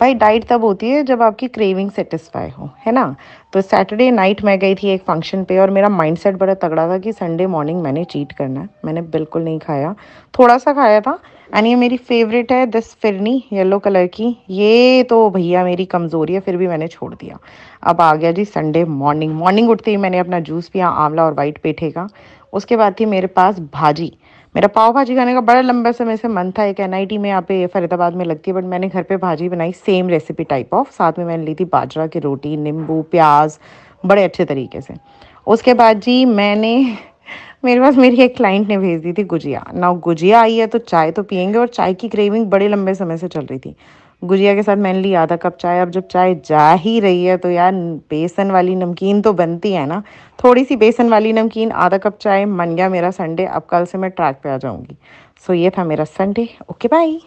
भाई डाइट तब होती है जब आपकी क्रेविंग सेटिस्फाई हो है ना तो सैटरडे नाइट मैं गई थी एक फंक्शन पे और मेरा माइंडसेट बड़ा तगड़ा था कि संडे मॉर्निंग मैंने चीट करना है मैंने बिल्कुल नहीं खाया थोड़ा सा खाया था एंड ये मेरी फेवरेट है दिस फिरनी येलो कलर की ये तो भैया मेरी कमज़ोरी है फिर भी मैंने छोड़ दिया अब आ गया जी संडे मॉर्निंग मॉर्निंग उठते ही मैंने अपना जूस पिया आंवला और वाइट पेठे का उसके बाद थी मेरे पास भाजी मेरा पाव भाजी खाने का बड़ा लंबे समय से मन था एक टी में यहाँ पे फरीदाबाद में लगती है बट मैंने घर पे भाजी बनाई सेम रेसिपी टाइप ऑफ साथ में मैंने ली थी बाजरा की रोटी नींबू प्याज बड़े अच्छे तरीके से उसके बाद जी मैंने मेरे पास मेरी एक क्लाइंट ने भेज दी थी गुजिया ना गुजिया आई है तो चाय तो पियेंगे और चाय की क्रेविंग बड़े लंबे समय से चल रही थी गुजिया के साथ मैंने ली आधा कप चाय अब जब चाय जा ही रही है तो यार बेसन वाली नमकीन तो बनती है ना थोड़ी सी बेसन वाली नमकीन आधा कप चाय मन गया मेरा संडे अब कल से मैं ट्रैक पे आ जाऊंगी सो so, ये था मेरा संडे ओके बाय